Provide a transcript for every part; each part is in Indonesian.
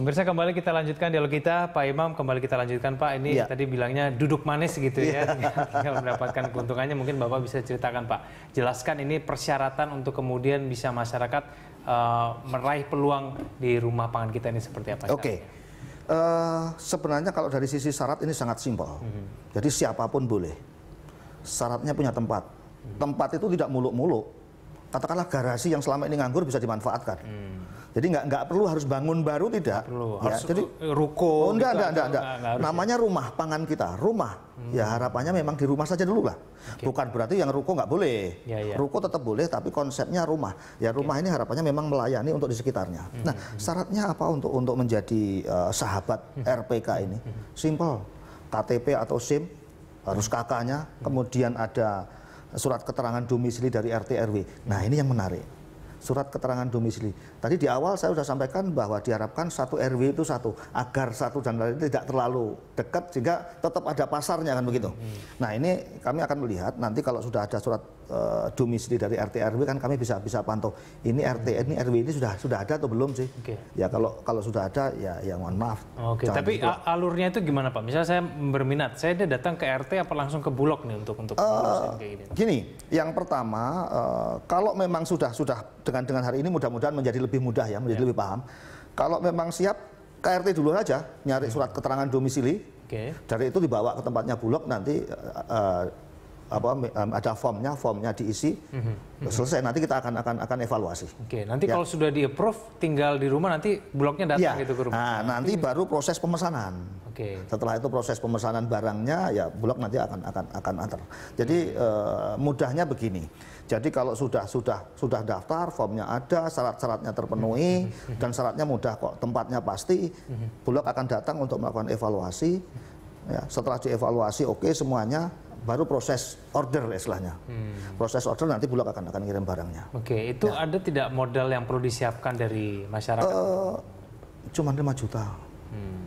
Pemirsa kembali kita lanjutkan dialog kita, Pak Imam kembali kita lanjutkan Pak. Ini ya. tadi bilangnya duduk manis gitu ya, ya. mendapatkan keuntungannya. Mungkin Bapak bisa ceritakan Pak, jelaskan ini persyaratan untuk kemudian bisa masyarakat uh, meraih peluang di rumah pangan kita ini seperti apa? Oke, okay. uh, eh, sebenarnya kalau dari sisi syarat ini sangat simpel. -hmm. Jadi siapapun boleh. Syaratnya punya tempat. -hmm. Tempat itu tidak muluk-muluk. Katakanlah garasi yang selama ini nganggur bisa dimanfaatkan. Mm jadi nggak nggak perlu harus bangun baru tidak. perlu. Ya, harus jadi ruko. Oh, enggak, gitu, enggak, enggak, enggak, enggak, enggak. Namanya ya. rumah pangan kita, rumah. Hmm. Ya harapannya memang di rumah saja dulu lah. Okay. Bukan berarti yang ruko nggak boleh. Ya, ya. Ruko tetap boleh, tapi konsepnya rumah. Ya rumah okay. ini harapannya memang melayani untuk di sekitarnya. Hmm. Nah hmm, hmm. syaratnya apa untuk untuk menjadi uh, sahabat hmm. RPK hmm, ini? Hmm. Simple, KTP atau SIM harus kakaknya, kemudian ada surat keterangan domisili dari RT RW. Nah ini yang menarik surat keterangan domisili. Tadi di awal saya sudah sampaikan bahwa diharapkan satu RW itu satu, agar satu dan lain tidak terlalu dekat sehingga tetap ada pasarnya kan begitu. Hmm. Nah ini kami akan melihat nanti kalau sudah ada surat uh, domisili dari RT RW kan kami bisa bisa pantau ini RT ini RW ini sudah sudah ada atau belum sih? Okay. Ya kalau kalau sudah ada ya yang mohon maaf. Oke. Okay. Tapi itu. alurnya itu gimana Pak? Misalnya saya berminat, saya datang ke RT apa langsung ke Bulog nih untuk untuk uh, kayak gini? yang pertama uh, kalau memang sudah sudah dengan dengan hari ini mudah-mudahan menjadi lebih mudah ya, menjadi yeah. lebih paham. Kalau memang siap ke RT dulu aja nyari hmm. surat keterangan domisili. Okay. Dari itu dibawa ke tempatnya Bulog nanti uh, apa ada formnya, formnya diisi, mm-hmm. selesai. Nanti kita akan akan akan evaluasi. Oke, nanti ya. kalau sudah di approve, tinggal di rumah nanti bloknya datang ya. gitu ke rumah. Nah, nanti hmm. baru proses pemesanan. Oke. Setelah itu proses pemesanan barangnya, ya blok nanti akan akan akan antar. Jadi hmm. eh, mudahnya begini. Jadi kalau sudah sudah sudah daftar, formnya ada, syarat-syaratnya terpenuhi hmm. dan syaratnya mudah kok, tempatnya pasti, blok akan datang untuk melakukan evaluasi. Ya, setelah dievaluasi, oke okay, semuanya baru proses order istilahnya. Hmm. Proses order nanti Bulog akan akan kirim barangnya. Oke, itu ya. ada tidak modal yang perlu disiapkan dari masyarakat? Uh, cuman 5 juta. Hmm.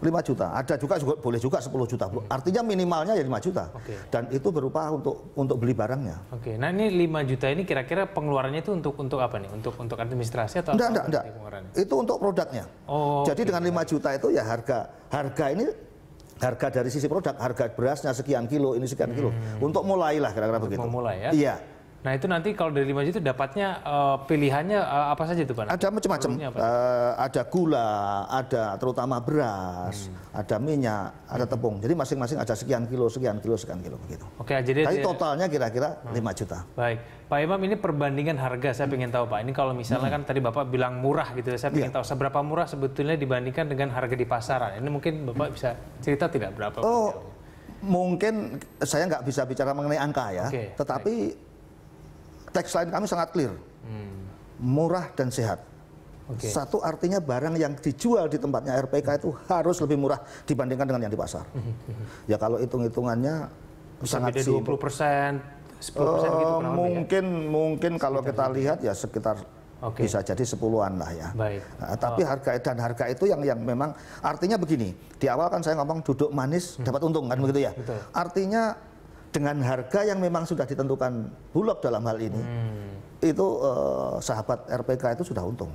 5 juta. Ada juga, juga boleh juga 10 juta. Hmm. Artinya minimalnya ya 5 juta. Okay. Dan itu berupa untuk untuk beli barangnya. Oke. Okay. Nah, ini 5 juta ini kira-kira pengeluarannya itu untuk untuk apa nih? Untuk untuk administrasi atau enggak, apa? Enggak, enggak. Itu untuk produknya. Oh. Jadi okay. dengan 5 juta itu ya harga harga ini harga dari sisi produk, harga berasnya sekian kilo, ini sekian kilo. Hmm. Untuk mulailah kira-kira begitu. mulai ya. Iya. Nah itu nanti kalau dari lima juta dapatnya uh, pilihannya uh, apa saja tuh Pak? Ada macam-macam. Uh, ada gula, ada terutama beras, hmm. ada minyak, ada tepung. Jadi masing-masing ada sekian kilo, sekian kilo, sekian kilo begitu. Oke, jadi Tapi totalnya kira-kira hmm. 5 juta. Baik. Pak Imam ini perbandingan harga saya hmm. ingin tahu Pak. Ini kalau misalnya hmm. kan tadi Bapak bilang murah gitu ya, saya iya. ingin yeah. tahu seberapa murah sebetulnya dibandingkan dengan harga di pasaran. Ini mungkin Bapak bisa cerita tidak berapa? Oh, mungkin saya nggak bisa bicara mengenai angka ya. Okay. Tetapi teks lain kami sangat clear. Hmm. Murah dan sehat. Okay. Satu artinya barang yang dijual di tempatnya RPK itu harus lebih murah dibandingkan dengan yang di pasar. ya kalau hitung-hitungannya sangat beda 20 persen, 10 persen uh, gitu mungkin ya? mungkin kalau kita gitu. lihat ya sekitar okay. bisa jadi sepuluhan lah ya. Baik. Nah, tapi oh. harga dan harga itu yang yang memang artinya begini. Di awal kan saya ngomong duduk manis hmm. dapat untung kan begitu ya. Betul. Artinya dengan harga yang memang sudah ditentukan Bulog dalam hal ini, hmm. itu eh, sahabat RPK itu sudah untung.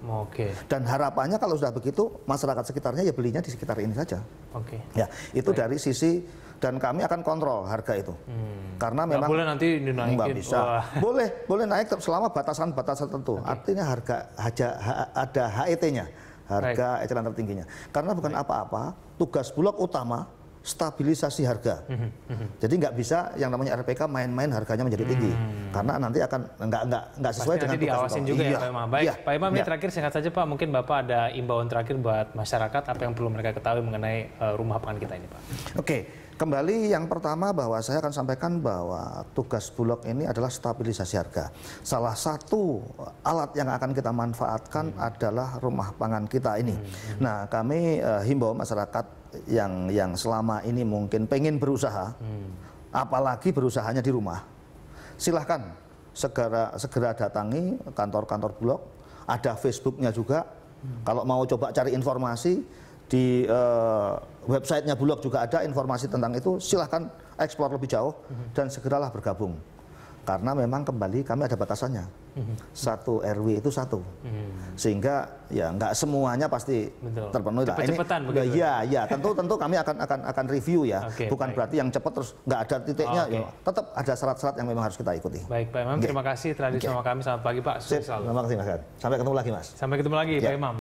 Oke. Okay. Dan harapannya kalau sudah begitu masyarakat sekitarnya ya belinya di sekitar ini saja. Oke. Okay. Ya itu Baik. dari sisi dan kami akan kontrol harga itu. Hmm. Karena memang Nggak boleh nanti dinaikin. Nggak bisa. Wah. Boleh boleh naik selama batasan-batasan tertentu. Okay. Artinya harga haja, ha, ada HET-nya harga eceran tertingginya. Karena bukan apa-apa tugas bulog utama stabilisasi harga. Mhm, mhm. Jadi nggak bisa yang namanya RPK main-main harganya menjadi tinggi hmm. karena nanti akan nggak nggak nggak sesuai Pasti dengan nanti diawasin juga ya, iya. ya Pak Imam. Baik, iya. Pak Imam iya. ini terakhir singkat saja Pak, mungkin Bapak ada imbauan terakhir buat masyarakat apa yang perlu mereka ketahui mengenai eh, rumah pangan kita ini Pak. Oke. Kembali yang pertama bahwa saya akan sampaikan bahwa tugas Bulog ini adalah stabilisasi harga. Salah satu alat yang akan kita manfaatkan hmm. adalah rumah pangan kita ini. Hmm. hmm. Nah, kami uh, himbau masyarakat yang yang selama ini mungkin pengen berusaha, hmm. apalagi berusahanya di rumah, silahkan segera segera datangi kantor-kantor bulog, ada Facebooknya juga. Hmm. Kalau mau coba cari informasi di uh, websitenya blog juga ada informasi tentang itu, silahkan eksplor lebih jauh hmm. dan segeralah bergabung karena memang kembali kami ada batasannya mhm. satu RW itu satu mhm. sehingga ya nggak semuanya pasti Betul. terpenuhi lah ini ya, ya ya tentu tentu kami akan akan akan review ya okay, bukan baik. berarti yang cepat terus nggak ada titiknya okay. ya, tetap ada syarat-syarat yang memang harus kita ikuti baik Pak Imam okay. terima kasih tradisional okay. kami selamat pagi Pak selalu. terima kasih Mas sampai ketemu lagi Mas sampai ketemu lagi ya. Pak Imam